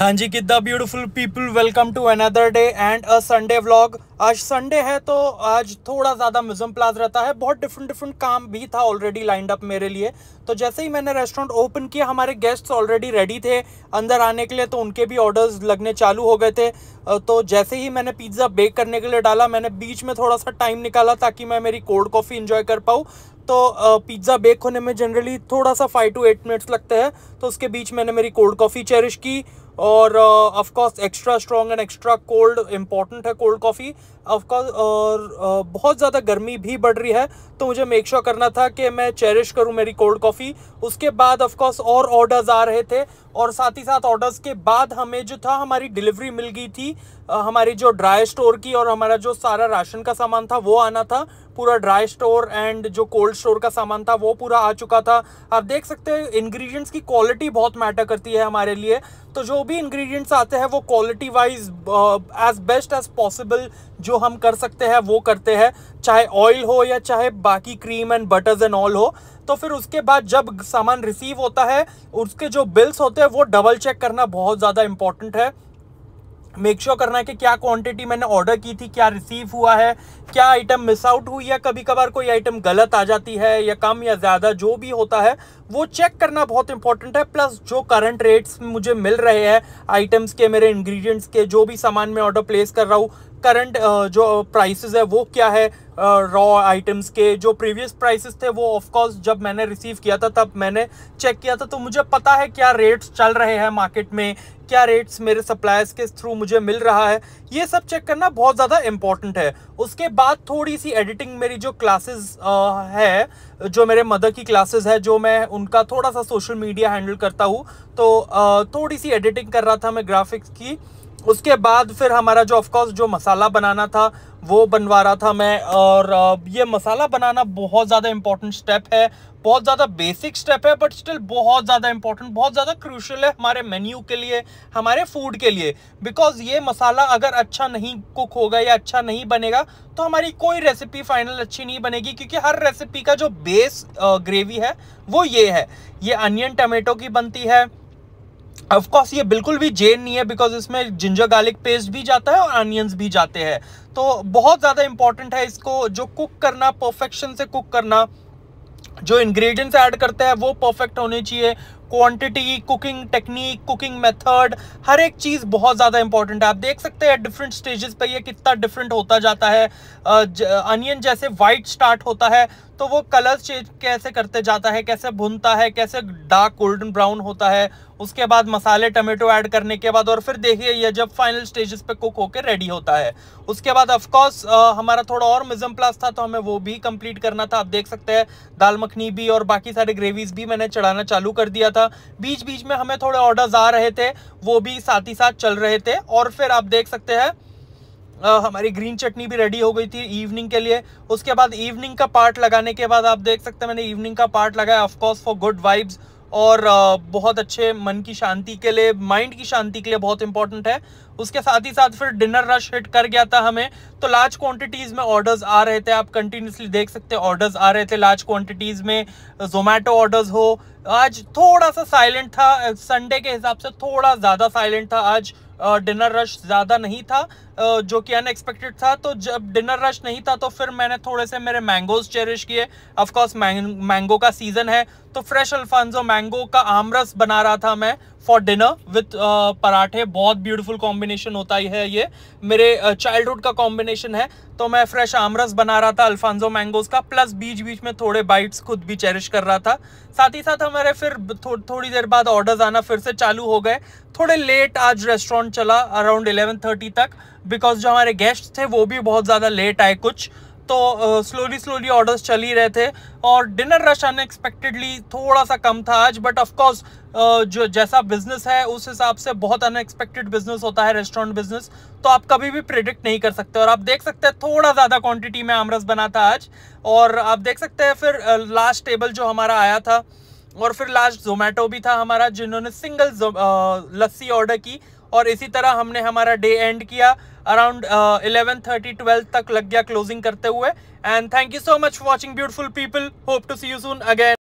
हाँ जी कि beautiful people welcome to another day and a Sunday vlog आज संडे है तो आज थोड़ा ज़्यादा म्यूजियम प्लाज रहता है बहुत डिफरेंट डिफरेंट काम भी था ऑलरेडी लाइंड अप मेरे लिए तो जैसे ही मैंने रेस्टोरेंट ओपन किया हमारे गेस्ट्स ऑलरेडी रेडी थे अंदर आने के लिए तो उनके भी ऑर्डर्स लगने चालू हो गए थे तो जैसे ही मैंने पिज़्ज़ा बेक करने के लिए डाला मैंने बीच में थोड़ा सा टाइम निकाला ताकि मैं मेरी कोल्ड कॉफ़ी इन्जॉय कर पाऊँ तो पिज़्ज़ा बेक होने में जनरली थोड़ा सा फाइव टू एट मिनट्स लगते हैं तो उसके बीच मैंने मेरी कोल्ड कॉफ़ी चेरिश की और of course extra strong and extra cold important है कोल्ड कॉफ़ी ऑफकोर्स और uh, बहुत ज़्यादा गर्मी भी बढ़ रही है तो मुझे मेक श्योर sure करना था कि मैं चेरिश करूँ मेरी कोल्ड कॉफ़ी उसके बाद ऑफकोर्स और ऑर्डर्स आ रहे थे और साथ ही साथ ऑर्डर्स के बाद हमें जो था हमारी डिलीवरी मिल गई थी uh, हमारी जो ड्राई स्टोर की और हमारा जो सारा राशन का सामान था वो आना था पूरा ड्राई स्टोर एंड जो कोल्ड स्टोर का सामान था वो पूरा आ चुका था आप देख सकते हैं इंग्रेडिएंट्स की क्वालिटी बहुत मैटर करती है हमारे लिए तो जो भी इंग्रेडिएंट्स आते हैं वो quality wise as best as possible जो हम कर सकते हैं वो करते हैं चाहे ऑयल हो या चाहे बाकी cream and butters and all हो तो फिर उसके बाद जब सामान रिसीव होता है उसके जो बिल्स होते हैं वो डबल चेक करना बहुत ज़्यादा इंपॉर्टेंट है मेक श्योर sure करना है कि क्या क्वांटिटी मैंने ऑर्डर की थी क्या रिसीव हुआ है क्या आइटम मिस आउट हुई है कभी कभार कोई आइटम गलत आ जाती है या कम या ज़्यादा जो भी होता है वो चेक करना बहुत इंपॉर्टेंट है प्लस जो करंट रेट्स मुझे मिल रहे हैं आइटम्स के मेरे इंग्रेडिएंट्स के जो भी सामान मैं ऑर्डर प्लेस कर रहा हूँ करंट जो प्राइसेस है वो क्या है रॉ आइटम्स के जो प्रीवियस प्राइसेस थे वो ऑफ कोर्स जब मैंने रिसीव किया था तब मैंने चेक किया था तो मुझे पता है क्या रेट्स चल रहे हैं मार्केट में क्या रेट्स मेरे सप्लायर्स के थ्रू मुझे मिल रहा है ये सब चेक करना बहुत ज़्यादा इम्पॉर्टेंट है उसके बाद थोड़ी सी एडिटिंग मेरी जो क्लासेस है जो मेरे मदर की क्लासेस है जो मैं उनका थोड़ा सा सोशल मीडिया हैंडल करता हूँ तो थोड़ी सी एडिटिंग कर रहा था मैं ग्राफिक्स की उसके बाद फिर हमारा जो ऑफकोर्स जो मसाला बनाना था वो बनवा रहा था मैं और ये मसाला बनाना बहुत ज़्यादा इंपॉर्टेंट स्टेप है बहुत ज़्यादा बेसिक स्टेप है बट स्टिल बहुत ज़्यादा इंपॉर्टेंट बहुत ज़्यादा क्रूशल है हमारे मेन्यू के लिए हमारे फूड के लिए बिकॉज ये मसाला अगर अच्छा नहीं कुक होगा या अच्छा नहीं बनेगा तो हमारी कोई रेसिपी फाइनल अच्छी नहीं बनेगी क्योंकि हर रेसिपी का जो बेस ग्रेवी है वो ये है ये अनियन टमेटो की बनती है ऑफकोर्स ये बिल्कुल भी जेन नहीं है बिकॉज इसमें जिंजर गार्लिक पेस्ट भी जाता है और अनियंस भी जाते हैं तो बहुत ज़्यादा इंपॉर्टेंट है इसको जो कुक करना परफेक्शन से कुक करना जो इंग्रेडिएंट्स ऐड करते हैं वो परफेक्ट होने चाहिए quantity cooking technique cooking method हर एक चीज़ बहुत ज़्यादा इंपॉर्टेंट है आप देख सकते हैं डिफरेंट स्टेजेस पे ये कितना डिफरेंट होता जाता है अनियन जैसे वाइट स्टार्ट होता है तो वो कलर चेंज कैसे करते जाता है कैसे भुनता है कैसे डार्क गोल्डन ब्राउन होता है उसके बाद मसाले टमेटो ऐड करने के बाद और फिर देखिए ये जब फाइनल स्टेजेस पे कुक होकर रेडी होता है उसके बाद ऑफ कोर्स हमारा थोड़ा और मिजम प्लास था तो हमें वो भी कंप्लीट करना था आप देख सकते हैं दाल मखनी भी और बाकी सारे ग्रेवीज भी मैंने चढ़ाना चालू कर दिया था था बीच बीच में हमें थोड़े ऑर्डर्स आ रहे थे वो भी साथ ही साथ चल रहे थे और फिर आप देख सकते हैं आ, हमारी ग्रीन चटनी भी रेडी हो गई थी इवनिंग के लिए उसके बाद इवनिंग का पार्ट लगाने के बाद आप देख सकते हैं मैंने इवनिंग का पार्ट लगाया ऑफकोर्स फॉर गुड वाइब्स और बहुत अच्छे मन की शांति के लिए माइंड की शांति के लिए बहुत इंपॉर्टेंट है उसके साथ ही साथ फिर डिनर रश हिट कर गया था हमें तो लार्ज क्वांटिटीज़ में ऑर्डर्स आ रहे थे आप कंटिन्यूसली देख सकते हैं ऑर्डर्स आ रहे थे लार्ज क्वांटिटीज़ में जोमेटो ऑर्डर्स हो आज थोड़ा सा साइलेंट था संडे के हिसाब से थोड़ा ज़्यादा साइलेंट था आज डिनर रश ज़्यादा नहीं था जो कि अनएक्सपेक्टेड था तो जब डिनर रश नहीं था तो फिर मैंने थोड़े से मेरे मैंगोज चेरिश किए ऑफकोर्स मैंगो का सीज़न है तो फ्रेश अल्फानजो मैंगो का आमरस बना रहा था मैं फॉर डिनर विथ पराठे बहुत ब्यूटीफुल कॉम्बिनेशन होता ही है ये मेरे चाइल्डहुड uh, का कॉम्बिनेशन है तो मैं फ्रेश आमरस बना रहा था अल्फांजो मैंगोज़ का प्लस बीच बीच में थोड़े बाइट्स खुद भी चेरिश कर रहा था साथ ही साथ हमारे फिर थो, थोड़ी देर बाद ऑर्डर्स आना फिर से चालू हो गए थोड़े लेट आज रेस्टोरेंट चला अराउंड थर्टी तक बिकॉज जो हमारे गेस्ट थे वो भी बहुत ज़्यादा लेट आए कुछ तो स्लोली स्लोली ऑर्डर्स चल ही रहे थे और डिनर रश अनएक्सपेक्टेडली थोड़ा सा कम था आज बट ऑफकोर्स जो जैसा बिजनेस है उस हिसाब से बहुत अनएक्सपेक्टेड बिजनेस होता है रेस्टोरेंट बिजनेस तो आप कभी भी प्रिडिक्ट नहीं कर सकते और आप देख सकते हैं थोड़ा ज़्यादा क्वांटिटी में आमरस बना था आज और आप देख सकते हैं फिर लास्ट टेबल जो हमारा आया था और फिर लास्ट जोमेटो भी था हमारा जिन्होंने सिंगल लस्सी ऑर्डर की और इसी तरह हमने हमारा डे एंड किया अराउंड इलेवन थर्टी ट्वेल्व तक लग गया क्लोजिंग करते हुए and thank you so much watching beautiful people hope to see you soon again